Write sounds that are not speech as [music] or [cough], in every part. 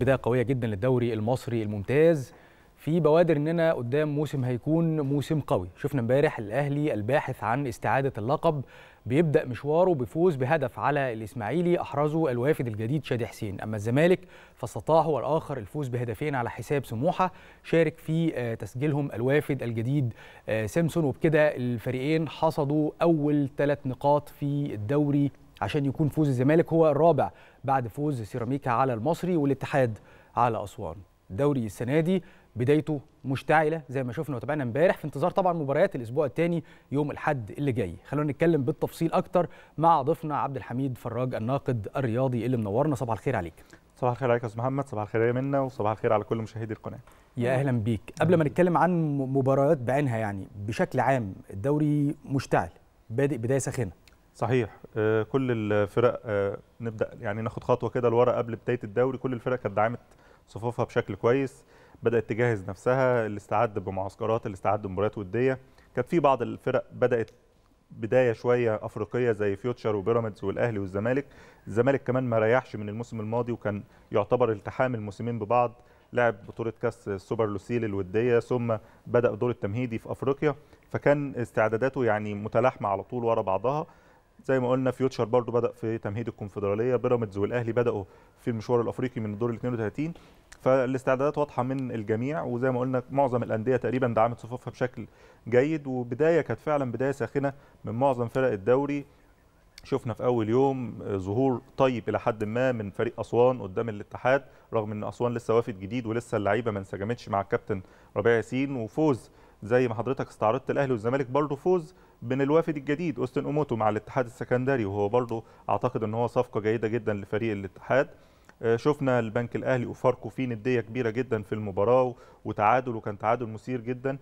بداية قوية جدا للدوري المصري الممتاز في بوادر اننا قدام موسم هيكون موسم قوي شفنا امبارح الاهلي الباحث عن استعادة اللقب بيبدا مشواره بفوز بهدف على الاسماعيلي احرزه الوافد الجديد شادي حسين اما الزمالك فاستطاع هو الاخر الفوز بهدفين على حساب سموحه شارك في آه، تسجيلهم الوافد الجديد آه، سيمسون وبكده الفريقين حصدوا اول ثلاث نقاط في الدوري عشان يكون فوز الزمالك هو الرابع بعد فوز سيراميكا على المصري والاتحاد على أسوان دوري السنة دي بدايته مشتعله زي ما شفنا وتابعنا امبارح في انتظار طبعا مباريات الاسبوع الثاني يوم الاحد اللي جاي خلونا نتكلم بالتفصيل اكتر مع ضيفنا عبد الحميد فراج الناقد الرياضي اللي منورنا صباح الخير عليك صباح الخير عليك يا استاذ محمد صباح الخير يا منا وصباح الخير على كل مشاهدي القناه يا اهلا بيك قبل ما نتكلم عن مباريات بعينها يعني بشكل عام الدوري مشتعل بادئ بدايه ساخنه صحيح آه، كل الفرق آه، نبدا يعني ناخد خطوه كده لورا قبل بدايه الدوري كل الفرق كانت دعمت صفوفها بشكل كويس بدات تجهز نفسها اللي استعد بمعسكرات اللي استعد بمباريات وديه كانت في بعض الفرق بدات بدايه شويه افريقيه زي فيوتشر وبيراميدز والاهلي والزمالك الزمالك كمان ما ريحش من الموسم الماضي وكان يعتبر التحام الموسمين ببعض لعب بطوله كاس السوبر لوسيل الوديه ثم بدا دور التمهيدي في افريقيا فكان استعداداته يعني متلاحمه على طول ورا بعضها زي ما قلنا فيوتشر برضو بدا في تمهيد الكونفدراليه بيراميدز والاهلي بداوا في المشوار الافريقي من الدور ال 32 فالاستعدادات واضحه من الجميع وزي ما قلنا معظم الانديه تقريبا دعمت صفوفها بشكل جيد وبدايه كانت فعلا بدايه ساخنه من معظم فرق الدوري شفنا في اول يوم ظهور طيب الى حد ما من فريق اسوان قدام الاتحاد رغم ان اسوان لسه وافد جديد ولسه اللعيبه ما انسجمتش مع الكابتن ربيع ياسين وفوز زي ما حضرتك استعرضت الاهلي والزمالك برضه فوز بين الوافد الجديد اوستن اوموتو مع الاتحاد السكندري وهو برضه اعتقد ان هو صفقه جيده جدا لفريق الاتحاد آه، شفنا البنك الاهلي وفاركو في نديه كبيره جدا في المباراه وتعادل وكان تعادل مثير جدا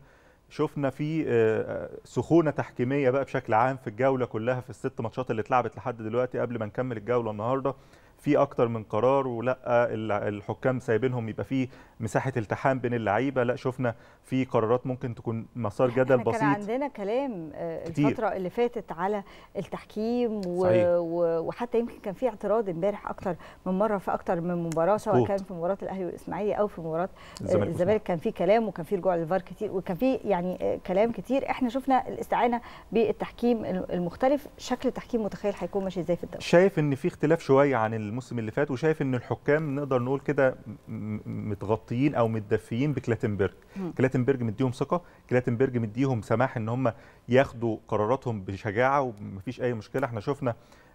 شفنا في آه، آه، سخونه تحكيميه بقى بشكل عام في الجوله كلها في الست ماتشات اللي اتلعبت لحد دلوقتي قبل ما نكمل الجوله النهارده في اكتر من قرار ولا الحكام سايبينهم يبقى في مساحه التحام بين اللعيبه لا شفنا في قرارات ممكن تكون مسار جدل بسيط كان عندنا كلام آه، كتير. الفتره اللي فاتت على التحكيم و... و... وحتى يمكن كان في اعتراض امبارح اكتر من مره في اكتر من مباراه سواء كان في مباراه الاهلي والاسماعيلي او في مباراه آه، الزمالك كان في كلام وكان في رجوع للفار كتير وكان في يعني آه، كلام كتير احنا شفنا الاستعانه بالتحكيم المختلف شكل التحكيم متخيل هيكون ماشي ازاي في الدوري شايف ان في اختلاف شويه عن الموسم اللي فات وشايف ان الحكام نقدر نقول كده متغطيين او متدفيين بكلاتنبرج كلاتنبرج مديهم ثقه كلاتنبرج مديهم سماح ان هم ياخدوا قراراتهم بشجاعه ومفيش اي مشكله احنا شفنا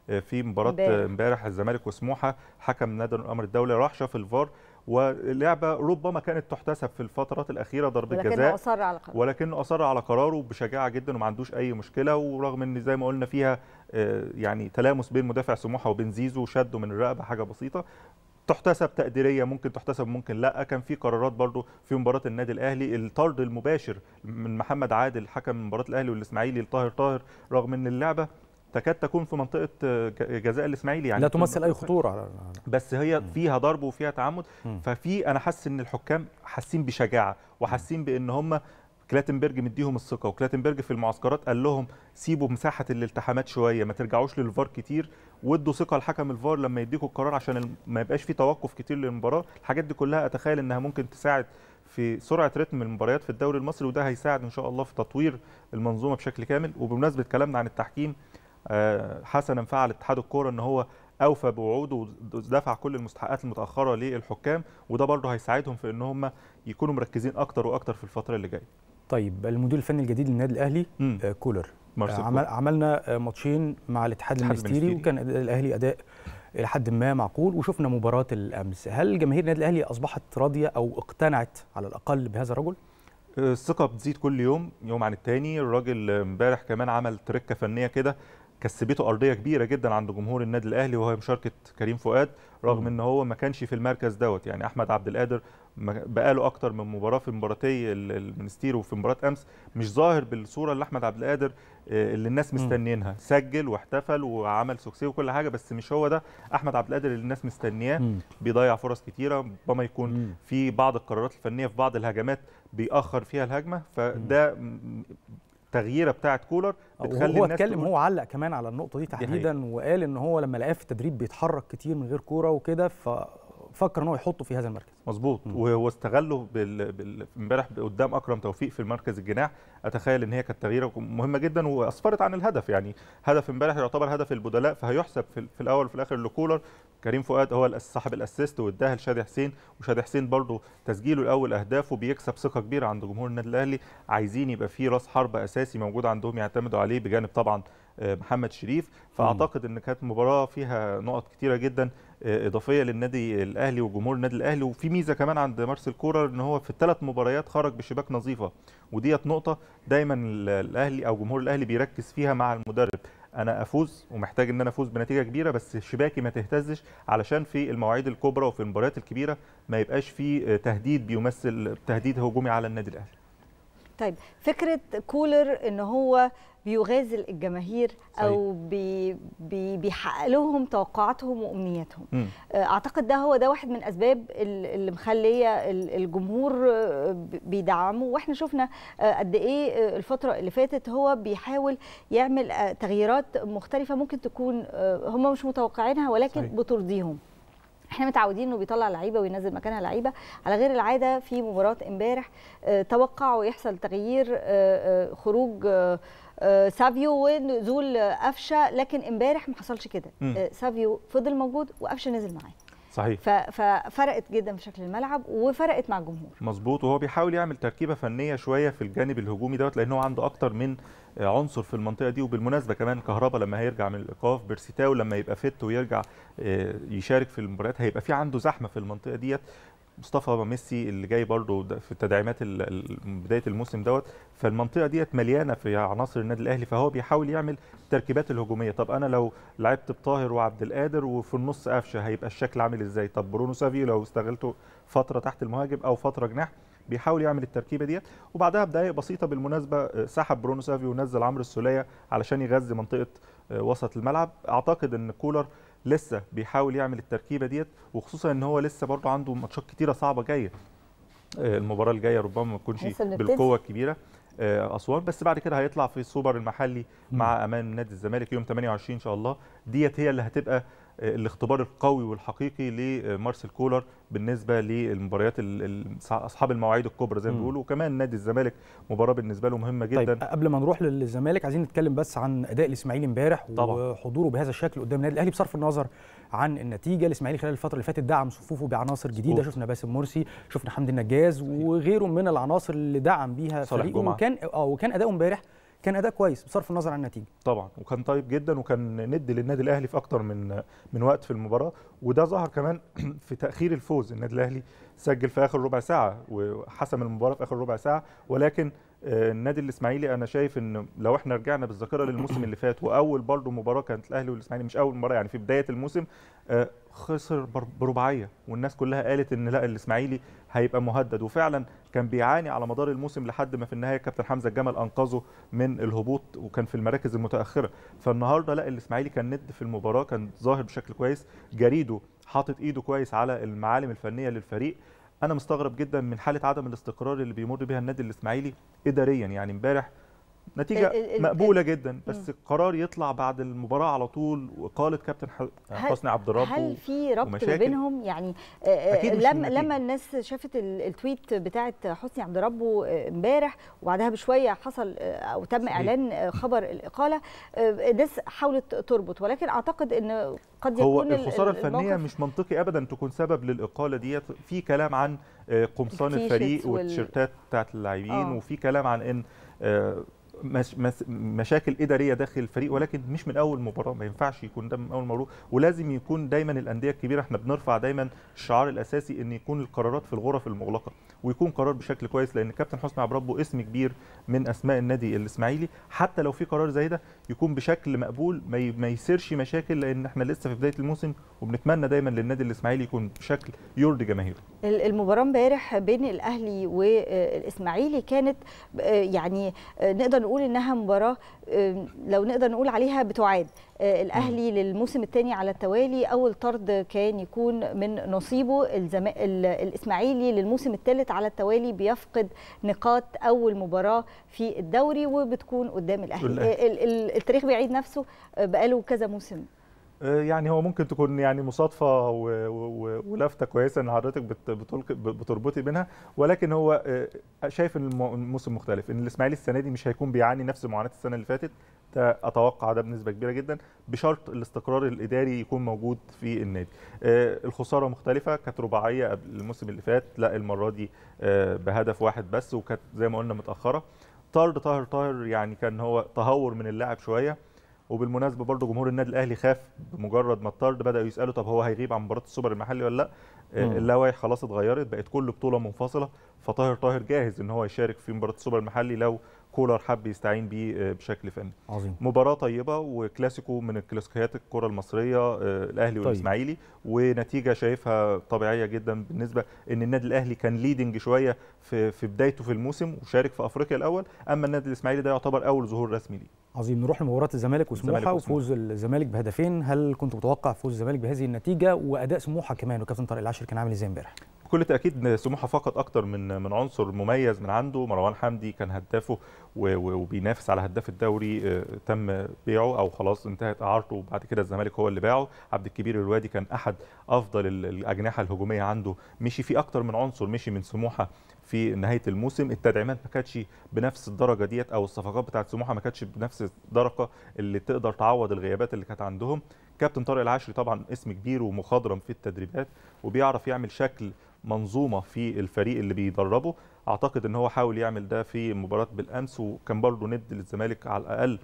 آه، في مباراه امبارح الزمالك وسموحه حكم نادي الامر الدولي راح شاف الفار ولعبه ربما كانت تحتسب في الفترات الاخيره ضربه جزاء ولكنه اصر على قراره ولكنه اصر على قراره بشجاعه جدا وما عندوش اي مشكله ورغم ان زي ما قلنا فيها يعني تلامس بين مدافع سموحه وبين زيزو شده من الرقبه حاجه بسيطه تحتسب تقديريه ممكن تحتسب ممكن لا كان في قرارات برضو في مباراه النادي الاهلي الطرد المباشر من محمد عادل حكم مباراه الاهلي والاسماعيلي لطاهر طاهر رغم ان اللعبه تكاد تكون في منطقه جزاء الاسماعيلي يعني لا تمثل اي خطوره بس هي فيها ضرب وفيها تعمد ففي انا حاسس ان الحكام حاسين بشجاعه وحاسين بان هم كلاتنبرج مديهم الثقه وكلاتنبرج في المعسكرات قال لهم سيبوا مساحه الالتحامات شويه ما ترجعوش للفار كتير وادوا ثقه لحكم الفار لما يديكوا القرار عشان ما يبقاش في توقف كتير للمباراه الحاجات دي كلها اتخيل انها ممكن تساعد في سرعه رتم المباريات في الدوري المصري وده هيساعد ان شاء الله في تطوير المنظومه بشكل كامل وبمناسبه كلامنا عن التحكيم آه، حسنا فعل اتحاد الكوره ان هو اوفى بوعوده ودفع كل المستحقات المتاخره للحكام وده برضه هيساعدهم في ان هم يكونوا مركزين اكتر واكتر في الفتره اللي جايه طيب المدير الفني الجديد للنادي الاهلي آه كولر عمل عملنا آه، ماتشين مع الاتحاد المستيري وكان الاهلي اداء الى حد ما معقول وشفنا مباراه الامس هل جماهير النادي الاهلي اصبحت راضيه او اقتنعت على الاقل بهذا الرجل آه، الثقه بتزيد كل يوم يوم عن الثاني الراجل امبارح كمان عمل تركه فنيه كده كسبته ارضيه كبيره جدا عند جمهور النادي الاهلي وهي مشاركه كريم فؤاد رغم ان هو ما كانش في المركز دوت يعني احمد عبد القادر بقاله اكتر من مباراه في مباراتي المنستير وفي مباراه امس مش ظاهر بالصوره اللي احمد عبد القادر آه، اللي الناس مستنيينها سجل واحتفل وعمل سوكسي وكل حاجه بس مش هو ده احمد عبد القادر اللي الناس مستنياه بيضيع فرص كتيره ربما يكون في بعض القرارات الفنيه في بعض الهجمات بيأخر فيها الهجمه فده التغييره بتاعه كولر بتخلي هو اتكلم هو علق كمان على النقطه دي تحديدا وقال ان هو لما لقاه في التدريب بيتحرك كتير من غير كوره وكده ف فكر ان هو يحطه في هذا المركز مظبوط وهو استغله امبارح بال... قدام اكرم توفيق في المركز الجناح اتخيل ان هي كانت تغييره مهمه جدا واسفرت عن الهدف يعني هدف امبارح يعتبر هدف البدلاء فهيحسب في, في الاول وفي الاخر لكولر كريم فؤاد هو صاحب الاسيست واداها لشادي حسين وشادي حسين برضه تسجيله الاول اهدافه بيكسب ثقه كبيره عند جمهور النادي الاهلي عايزين يبقى في راس حرب اساسي موجود عندهم يعتمدوا عليه بجانب طبعا آه، محمد شريف فاعتقد ان كانت مباراه فيها نقط كتيره جدا اضافيه للنادي الاهلي وجمهور النادي الاهلي وفي ميزه كمان عند مارسيل كولر ان هو في الثلاث مباريات خرج بشباك نظيفه وديت نقطه دايما الاهلي او جمهور الاهلي بيركز فيها مع المدرب انا افوز ومحتاج ان انا افوز بنتيجه كبيره بس شباكي ما تهتزش علشان في المواعيد الكبرى وفي المباريات الكبيره ما يبقاش في تهديد بيمثل تهديد هجومي على النادي الاهلي طيب فكره كولر ان هو بيغازل الجماهير صحيح. او بي بي بيحقق لهم توقعاتهم وامنياتهم م. آه، اعتقد ده هو ده واحد من اسباب اللي مخليه الجمهور آه، بيدعمه واحنا شفنا آه، قد ايه الفتره اللي فاتت هو بيحاول يعمل تغييرات مختلفه ممكن تكون هم مش متوقعينها ولكن صحيح. بترضيهم احنا متعودين انه بيطلع لعيبه وينزل مكانها لعيبه على غير العاده في مباراه امبارح آه، توقعوا يحصل تغيير آه، آه، خروج سافيو ونزول قفشه لكن امبارح ما حصلش كده سافيو فضل موجود وقفشه نزل معاه صحيح ففرقت جدا في شكل الملعب وفرقت مع الجمهور مظبوط وهو بيحاول يعمل تركيبه فنيه شويه في الجانب الهجومي دوت لان هو عنده اكتر من آه، عنصر في المنطقه دي وبالمناسبه كمان كهربا لما هيرجع من الايقاف بيرسيتاو لما يبقى فت ويرجع آه، يشارك في المباريات هيبقى في عنده زحمه في المنطقه ديت مصطفى ميسي اللي جاي برضه في تدعيمات بدايه الموسم دوت فالمنطقه ديت مليانه في عناصر النادي الاهلي فهو بيحاول يعمل التركيبات الهجوميه طب انا لو لعبت بطاهر وعبد القادر وفي النص قفشه هيبقى الشكل عامل ازاي طب برونو سافيو لو استغلته فتره تحت المهاجم او فتره جناح بيحاول يعمل التركيبه ديت وبعدها بدقائق بسيطه بالمناسبه آه، سحب برونو سافيو ونزل عمرو السوليه علشان يغذي منطقه آه، وسط الملعب اعتقد ان كولر لسه بيحاول يعمل التركيبه ديت وخصوصا ان هو لسه برضه عنده ماتشات كتيره صعبه جايه آه، المباراه الجايه ربما ما تكونش بالقوه الكبيره آه، اسوان بس بعد كده هيطلع في السوبر المحلي مع امان نادي الزمالك يوم 28 ان شاء الله ديت هي اللي هتبقى الاختبار القوي والحقيقي لمارسيل كولر بالنسبه للمباريات اصحاب المواعيد الكبرى زي ما بيقولوا وكمان نادي الزمالك مباراه بالنسبه له مهمه طيب، جدا طيب قبل ما نروح للزمالك عايزين نتكلم بس عن اداء الاسماعيلي امبارح وحضوره بهذا الشكل قدام النادي الاهلي بصرف النظر عن النتيجه الاسماعيلي خلال الفتره اللي فاتت دعم صفوفه بعناصر جديده شفنا باسم مرسي شفنا حمدي النجاز وغيره من العناصر اللي دعم بيها صالح فريقه وكان اه وكان اداؤه امبارح كان اداء كويس بصرف النظر عن النتيجه طبعا وكان طيب جدا وكان ند للنادي الاهلي في اكتر من من وقت في المباراه وده ظهر كمان [clears throat] في تاخير الفوز النادي الاهلي سجل في اخر ربع ساعه وحسم المباراه في اخر ربع ساعه ولكن آه، النادي الاسماعيلي انا شايف ان لو احنا رجعنا بالذاكره للموسم اللي فات واول برضه مباراه كانت الاهلي والاسماعيلي مش اول مره يعني في بدايه الموسم آه، خسر برباعيه والناس كلها قالت ان لا الاسماعيلي هيبقى مهدد وفعلا كان بيعاني على مدار الموسم لحد ما في النهايه كابتن حمزه الجمل انقذه من الهبوط وكان في المراكز المتاخره فالنهارده لا الاسماعيلي كان ند في المباراه كان ظاهر بشكل كويس جريده حاطط ايده كويس على المعالم الفنيه للفريق انا مستغرب جدا من حاله عدم الاستقرار اللي بيمر بها النادي الاسماعيلي اداريا يعني امبارح نتيجه ال ال مقبوله جدا بس القرار يطلع بعد المباراه على طول واقاله كابتن حسني عبد الرب هل في ربط بينهم يعني آه، آه، لما لما الناس شافت التويت بتاعه حسني عبد الرب آه، امبارح وبعدها بشويه حصل او تم صحيح. اعلان خبر الاقاله الناس حاولت تربط ولكن اعتقد ان قد يكون هو الخساره الفنيه مش منطقي ابدا تكون سبب للاقاله ديت في كلام عن قمصان الفريق والتيشيرتات بتاعت اللاعبين وفي كلام عن ان مشاكل اداريه داخل الفريق ولكن مش من اول مباراه ما ينفعش يكون ده من اول مباراه ولازم يكون دايما الانديه الكبيره احنا بنرفع دايما الشعار الاساسي ان يكون القرارات في الغرف المغلقه ويكون قرار بشكل كويس لان كابتن حسني عبد ربه اسم كبير من اسماء النادي الاسماعيلي حتى لو في قرار زي ده يكون بشكل مقبول ما يثيرش مشاكل لان احنا لسه في بدايه الموسم وبنتمنى دايما للنادي الاسماعيلي يكون بشكل يرضي جماهيره المباراه امبارح بين الاهلي والاسماعيلي كانت آه، يعني آه، نقدر نقول انها مباراه آه، لو نقدر نقول عليها بتعاد آه، الاهلي للموسم الثاني على التوالي اول طرد كان يكون من نصيبه الزم... الاسماعيلي للموسم الثالث على التوالي بيفقد نقاط اول مباراه في الدوري وبتكون قدام الاهلي آه، التاريخ بيعيد نفسه آه، بقاله كذا موسم يعني هو ممكن تكون يعني مصادفه ولافته كويسه ان حضرتك بتربطي بينها ولكن هو شايف ان الموسم مختلف ان الاسماعيلي السنه دي مش هيكون بيعاني نفس معاناه السنه اللي فاتت اتوقع ده بنسبه كبيره جدا بشرط الاستقرار الاداري يكون موجود في النادي آه، الخساره مختلفه كانت رباعيه قبل الموسم اللي فات لا المره دي آه، بهدف واحد بس وكانت زي ما قلنا متاخره طرد طاهر طاهر يعني كان هو تهور من اللاعب شويه وبالمناسبه برضه جمهور النادي الاهلي خاف بمجرد ما الطرد بداوا يسالوا طب هو هيغيب عن مباراه السوبر المحلي ولا لا آه، اللاوعي خلاص اتغيرت بقت كل بطوله منفصله فطاهر طاهر جاهز ان هو يشارك في مباراه السوبر المحلي لو كولر حب يستعين بيه آه، بشكل فني عظيم مباراه طيبه وكلاسيكو من الكلاسيكيات الكره المصريه آه، الاهلي طيب. والاسماعيلي ونتيجه شايفها طبيعيه جدا بالنسبه ان النادي الاهلي كان ليدنج شويه في في بدايته في الموسم وشارك في افريقيا الاول اما النادي الاسماعيلي ده يعتبر اول ظهور رسمي ليه عظيم نروح لمباراه الزمالك وسموحه وفوز الزمالك بهدفين هل كنت متوقع فوز الزمالك بهذه النتيجه واداء سموحه كمان وكابتن طارق العاشر كان عامل ازاي امبارح بكل تاكيد سموحه فقط اكتر من من عنصر مميز من عنده مروان حمدي كان هدافه وبينافس على هداف الدوري آه، تم بيعه او خلاص انتهت اعارته وبعد كده الزمالك هو اللي باعه عبد الكبير الوادي كان احد افضل الاجنحه الهجوميه عنده مشي في اكتر من عنصر مشي من سموحه في نهايه الموسم التدعيمات ما كانتش بنفس الدرجه ديت او الصفقات بتاعت سموحه ما كانتش بنفس الدرجه اللي تقدر تعوض الغيابات اللي كانت عندهم كابتن طارق العشري طبعا اسم كبير ومخضرم في التدريبات وبيعرف يعمل شكل منظومه في الفريق اللي بيدربه اعتقد ان هو حاول يعمل ده في مباراه بالامس وكان برضه ند للزمالك على الاقل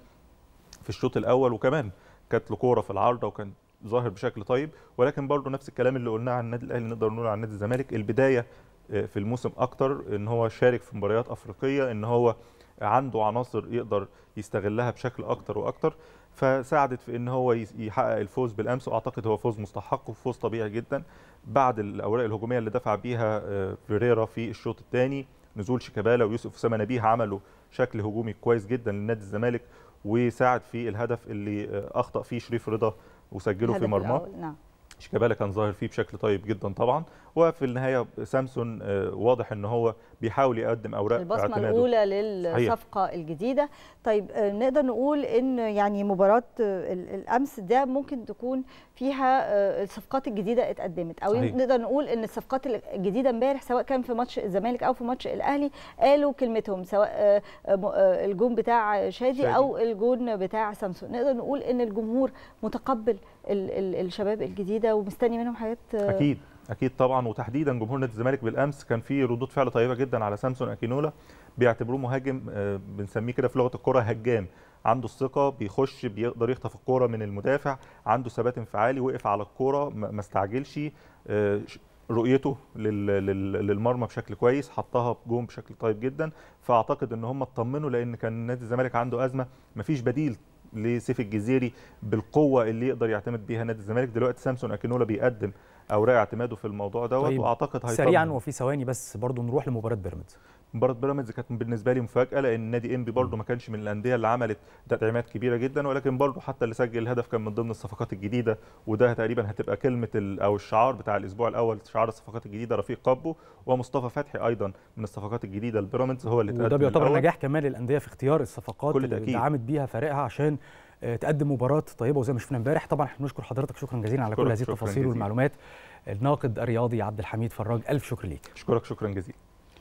في الشوط الاول وكمان كانت له كوره في العارضه وكان ظاهر بشكل طيب ولكن برضه نفس الكلام اللي قلناه عن النادي الاهلي نقدر نقول عن نادي الزمالك البدايه آه، في الموسم اكتر ان هو شارك في مباريات افريقيه ان هو عنده عناصر يقدر يستغلها بشكل اكتر واكتر فساعدت في ان هو يحقق الفوز بالامس واعتقد هو فوز مستحق وفوز طبيعي جدا بعد الاوراق الهجوميه اللي دفع بيها آه، فيريرا في الشوط الثاني نزول شيكابالا ويوسف اسامه نبيه عملوا شكل هجومي كويس جدا لنادي الزمالك وساعد في الهدف اللي آه، اخطا فيه شريف رضا وسجله في مرماه نعم شيكابالا كان ظاهر فيه بشكل طيب جدا طبعا وفي النهايه سامسون آه، واضح ان هو بيحاول يقدم اوراق البصمه اعتماده. الاولى للصفقه حقيقة. الجديده طيب آه، نقدر نقول ان يعني مباراه آه، الامس ده ممكن تكون فيها الصفقات الجديده اتقدمت او صحيح. نقدر نقول ان الصفقات الجديده امبارح سواء كان في ماتش الزمالك او في ماتش الاهلي قالوا كلمتهم سواء الجون بتاع شادي, شادي. او الجون بتاع سامسون نقدر نقول ان الجمهور متقبل الشباب الجديده ومستني منهم حاجات اكيد اكيد طبعا وتحديدا جمهور نادي الزمالك بالامس كان في ردود فعل طيبه جدا على سامسون اكينولا بيعتبروه مهاجم آه، بنسميه كده في لغه الكره هجام عنده الثقه بيخش بيقدر يخطف الكوره من المدافع عنده ثبات انفعالي وقف على الكوره ما استعجلش آه، رؤيته للمرمى بشكل كويس حطها جون بشكل طيب جدا فاعتقد ان هم اطمنوا لان كان نادي الزمالك عنده ازمه مفيش بديل لسيف الجزيري بالقوه اللي يقدر يعتمد بيها نادي الزمالك دلوقتي سامسون اكينولا بيقدم اوراق اعتماده في الموضوع دوت طيب واعتقد هيطمن سريعا وفي ثواني بس برضه نروح لمباراه بيراميدز مباراه بيراميدز كانت بالنسبه لي مفاجاه لان نادي انبي برضه ما كانش من الانديه اللي عملت تدعيمات كبيره جدا ولكن برضه حتى اللي سجل الهدف كان من ضمن الصفقات الجديده وده تقريبا هتبقى كلمه او الشعار بتاع الاسبوع الاول شعار الصفقات الجديده رفيق قبو ومصطفى فتحي ايضا من الصفقات الجديده لبيراميدز هو اللي وده بيعتبر نجاح كمان للانديه في اختيار الصفقات اللي دعمت بيها فريقها عشان آه، تقدم مباراه طيبه وزي ما شفنا امبارح طبعا احنا بنشكر حضرتك شكرا جزيلا على كل هذه التفاصيل والمعلومات الناقد الرياضي عبد الحميد فراج الف شكر ليك اشكرك شكرا جزيلا